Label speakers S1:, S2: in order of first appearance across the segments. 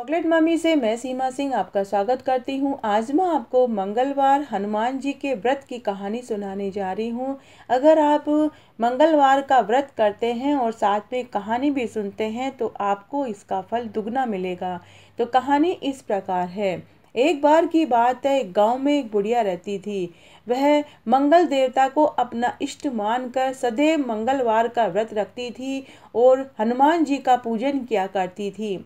S1: Chocolate मामी से मैं सीमा सिंह आपका स्वागत करती हूं। आज मैं आपको मंगलवार हनुमान जी के व्रत की कहानी सुनाने जा रही हूं। अगर आप मंगलवार का व्रत करते हैं और साथ में कहानी भी सुनते हैं तो आपको इसका फल दुगना मिलेगा तो कहानी इस प्रकार है एक बार की बात है एक गाँव में एक बुढ़िया रहती थी वह मंगल देवता को अपना इष्ट मानकर सदैव मंगलवार का व्रत रखती थी और हनुमान जी का पूजन किया करती थी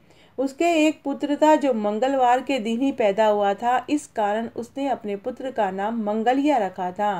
S1: उसके एक पुत्र था जो मंगलवार के दिन ही पैदा हुआ था इस कारण उसने अपने पुत्र का नाम मंगलिया रखा था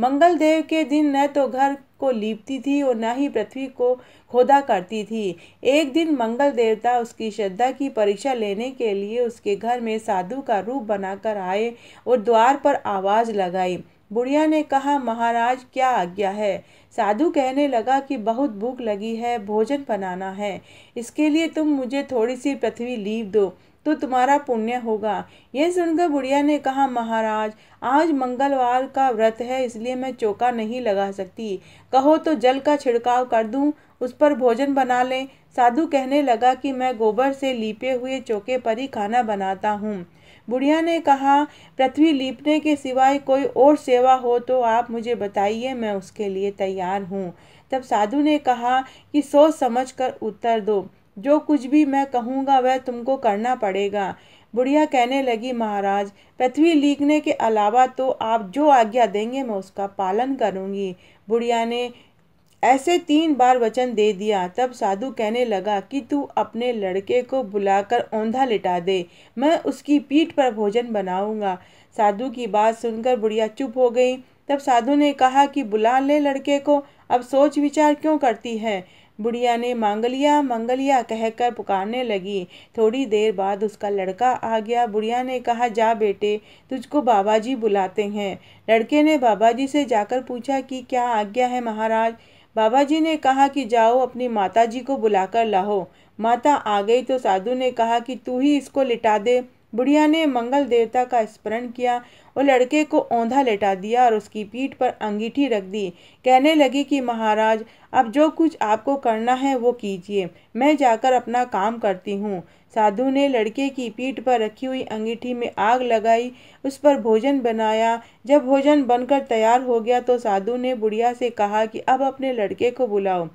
S1: मंगल देव के दिन न तो घर को लीपती थी और न ही पृथ्वी को खोदा करती थी एक दिन मंगल देवता उसकी श्रद्धा की परीक्षा लेने के लिए उसके घर में साधु का रूप बनाकर आए और द्वार पर आवाज़ लगाई बुढ़िया ने कहा महाराज क्या आज्ञा है साधु कहने लगा कि बहुत भूख लगी है भोजन बनाना है इसके लिए तुम मुझे थोड़ी सी पृथ्वी लीव दो तो तुम्हारा पुण्य होगा यह सुनकर बुढ़िया ने कहा महाराज आज मंगलवार का व्रत है इसलिए मैं चौका नहीं लगा सकती कहो तो जल का छिड़काव कर दूं उस पर भोजन बना लें साधु कहने लगा कि मैं गोबर से लीपे हुए चौके पर ही खाना बनाता हूँ बुढ़िया ने कहा पृथ्वी लीपने के सिवाय कोई और सेवा हो तो आप मुझे बताइए मैं उसके लिए तैयार हूँ तब साधु ने कहा कि सोच समझ कर उत्तर दो जो कुछ भी मैं कहूँगा वह तुमको करना पड़ेगा बुढ़िया कहने लगी महाराज पृथ्वी लीखने के अलावा तो आप जो आज्ञा देंगे मैं उसका पालन करूँगी बुढ़िया ने ऐसे तीन बार वचन दे दिया तब साधु कहने लगा कि तू अपने लड़के को बुलाकर औंधा लिटा दे मैं उसकी पीठ पर भोजन बनाऊंगा साधु की बात सुनकर बुढ़िया चुप हो गई तब साधु ने कहा कि बुला ले लड़के को अब सोच विचार क्यों करती है बुढ़िया ने मांगलिया मंगलिया कहकर पुकारने लगी थोड़ी देर बाद उसका लड़का आ गया बुढ़िया ने कहा जा बेटे तुझको बाबा जी बुलाते हैं लड़के ने बाबा जी से जाकर पूछा कि क्या आज्ञा है महाराज बाबा जी ने कहा कि जाओ अपनी माता जी को बुलाकर लाओ माता आ गई तो साधु ने कहा कि तू ही इसको लिटा दे बुढ़िया ने मंगल देवता का स्मरण किया और लड़के को औंधा लेटा दिया और उसकी पीठ पर अंगीठी रख दी कहने लगी कि महाराज अब जो कुछ आपको करना है वो कीजिए मैं जाकर अपना काम करती हूँ साधु ने लड़के की पीठ पर रखी हुई अंगीठी में आग लगाई उस पर भोजन बनाया जब भोजन बनकर तैयार हो गया तो साधु ने बुढ़िया से कहा कि अब अपने लड़के को बुलाओ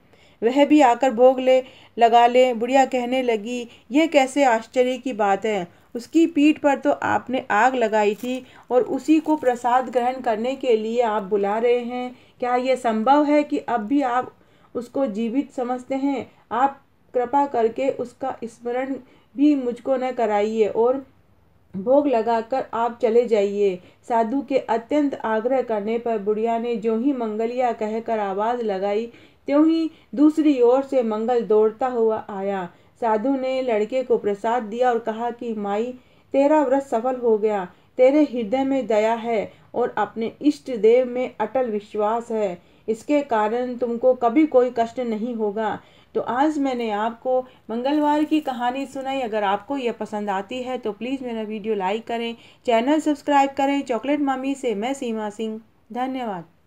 S1: वह भी आकर भोग ले लगा ले बुढ़िया कहने लगी यह कैसे आश्चर्य की बात है उसकी पीठ पर तो आपने आग लगाई थी और उसी को प्रसाद ग्रहण करने के लिए आप बुला रहे हैं क्या यह संभव है कि अब भी आप उसको जीवित समझते हैं आप कृपा करके उसका स्मरण भी मुझको न कराइए और भोग लगाकर आप चले जाइए साधु के अत्यंत आग्रह करने पर बुढ़िया ने जो ही मंगलिया कहकर आवाज़ लगाई त्यों ही दूसरी ओर से मंगल दौड़ता हुआ आया साधु ने लड़के को प्रसाद दिया और कहा कि माई तेरा व्रत सफल हो गया तेरे हृदय में दया है और अपने इष्ट देव में अटल विश्वास है इसके कारण तुमको कभी कोई कष्ट नहीं होगा तो आज मैंने आपको मंगलवार की कहानी सुनाई अगर आपको यह पसंद आती है तो प्लीज़ मेरा वीडियो लाइक करें चैनल सब्सक्राइब करें चॉकलेट मामी से मैं सीमा सिंह धन्यवाद